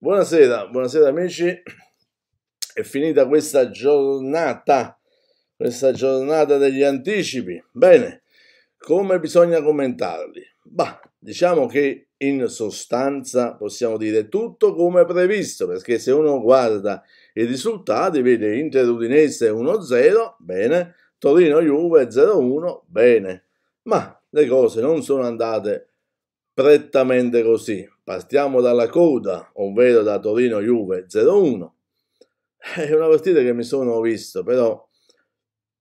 Buonasera, buonasera amici. È finita questa giornata, questa giornata degli anticipi. Bene, come bisogna commentarli? Bah, diciamo che in sostanza possiamo dire tutto come previsto, perché se uno guarda i risultati, vede Inter Udinese 1-0, bene, Torino Juve 0-1, bene. Ma le cose non sono andate prettamente così, Partiamo dalla coda, ovvero da Torino-Juve 0-1. È una partita che mi sono visto, però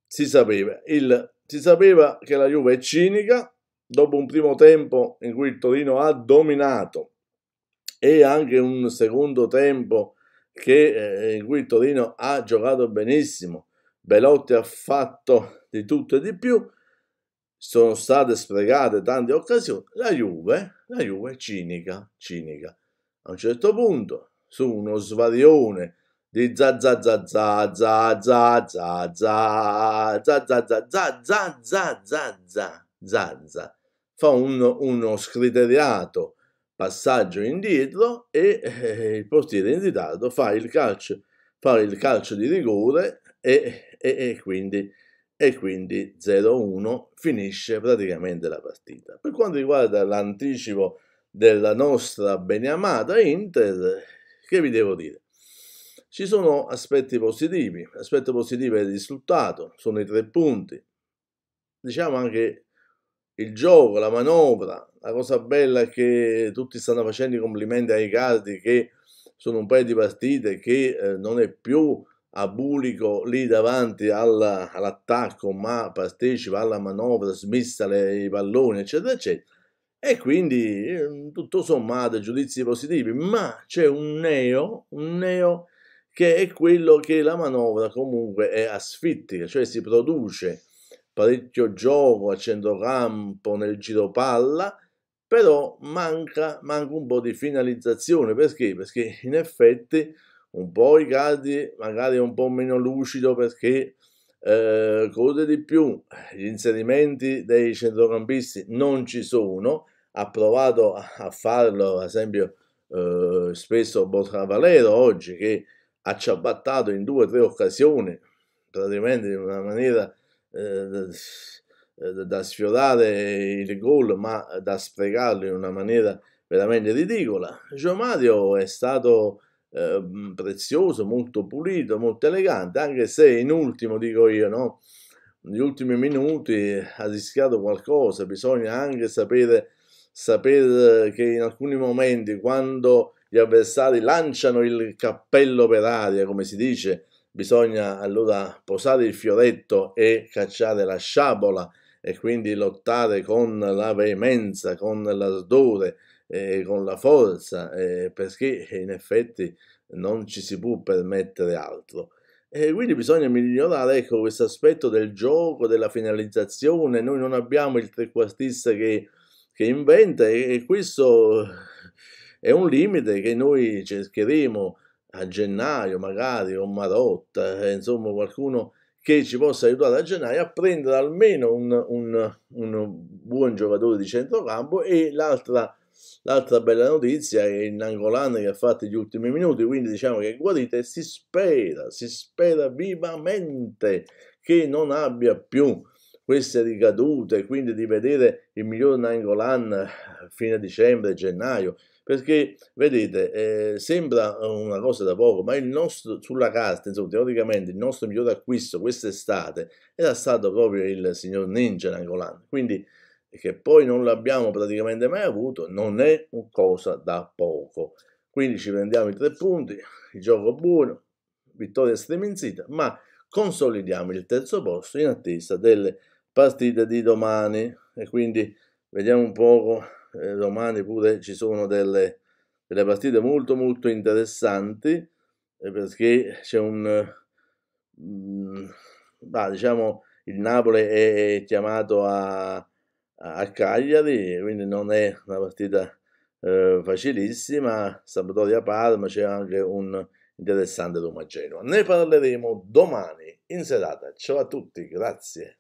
si sapeva. Il, si sapeva che la Juve è cinica dopo un primo tempo in cui il Torino ha dominato e anche un secondo tempo che, eh, in cui il Torino ha giocato benissimo. Belotti ha fatto di tutto e di più sono state sprecate tante occasioni, la Juve, la Juve cinica, cinica. A un certo punto, su uno svarione di za za za za za za za za za za za za za za za za za fa uno scriteriato passaggio indietro e il portiere in ritardo fa il calcio, fa il calcio di rigore e, e, e quindi e quindi 0-1 finisce praticamente la partita. Per quanto riguarda l'anticipo della nostra beniamata Inter, che vi devo dire? Ci sono aspetti positivi, l'aspetto positivo è il risultato, sono i tre punti, diciamo anche il gioco, la manovra, la cosa bella è che tutti stanno facendo i complimenti ai Cardi che sono un paio di partite che eh, non è più a Bulico lì davanti alla, all'attacco, ma partecipa alla manovra, smissa le, i palloni, eccetera, eccetera. E quindi ehm, tutto sommato giudizi positivi, ma c'è un neo, un neo che è quello che la manovra comunque è asfittica, cioè si produce parecchio gioco a centrocampo nel giro palla, però manca, manca un po' di finalizzazione, perché? Perché in effetti un po' Icardi magari un po' meno lucido perché eh, code di più, gli inserimenti dei centrocampisti non ci sono, ha provato a farlo ad esempio eh, spesso Botravalero oggi che ha ciabattato in due o tre occasioni, praticamente in una maniera eh, da sfiorare il gol ma da sprecarlo in una maniera veramente ridicola. Gio Mario è stato Ehm, prezioso, molto pulito, molto elegante, anche se in ultimo, dico io, no? negli ultimi minuti ha rischiato qualcosa, bisogna anche sapere, sapere che in alcuni momenti quando gli avversari lanciano il cappello per aria, come si dice, bisogna allora posare il fioretto e cacciare la sciabola e quindi lottare con la veemenza, con l'ardore, eh, con la forza, eh, perché in effetti non ci si può permettere altro. E quindi bisogna migliorare ecco, questo aspetto del gioco, della finalizzazione. Noi non abbiamo il trequartista che, che inventa e, e questo è un limite che noi cercheremo a gennaio magari o Marotta, eh, insomma qualcuno che ci possa aiutare a gennaio a prendere almeno un, un, un buon giocatore di centrocampo e l'altra, l'altra bella notizia è il Nangolan che ha fatto gli ultimi minuti, quindi diciamo che è Guarita si spera, si spera vivamente che non abbia più queste ricadute, quindi di vedere il miglior Nangolan fino a dicembre, gennaio. Perché, vedete, eh, sembra eh, una cosa da poco, ma il nostro, sulla carta, insomma, teoricamente, il nostro migliore acquisto quest'estate era stato proprio il signor Ninja Nangolan. Quindi, che poi non l'abbiamo praticamente mai avuto, non è una cosa da poco. Quindi ci prendiamo i tre punti, il gioco buono, vittoria streminzita, ma consolidiamo il terzo posto in attesa delle partite di domani. E quindi vediamo un poco eh, domani pure ci sono delle, delle, partite molto molto interessanti eh, perché c'è un... Mh, mm, bah, diciamo il Napoli è, chiamato a, a, Cagliari, quindi non è una partita eh, facilissima. Sampdoria Parma c'è anche un interessante Roma Genoa. Ne parleremo domani in serata. Ciao a tutti, grazie.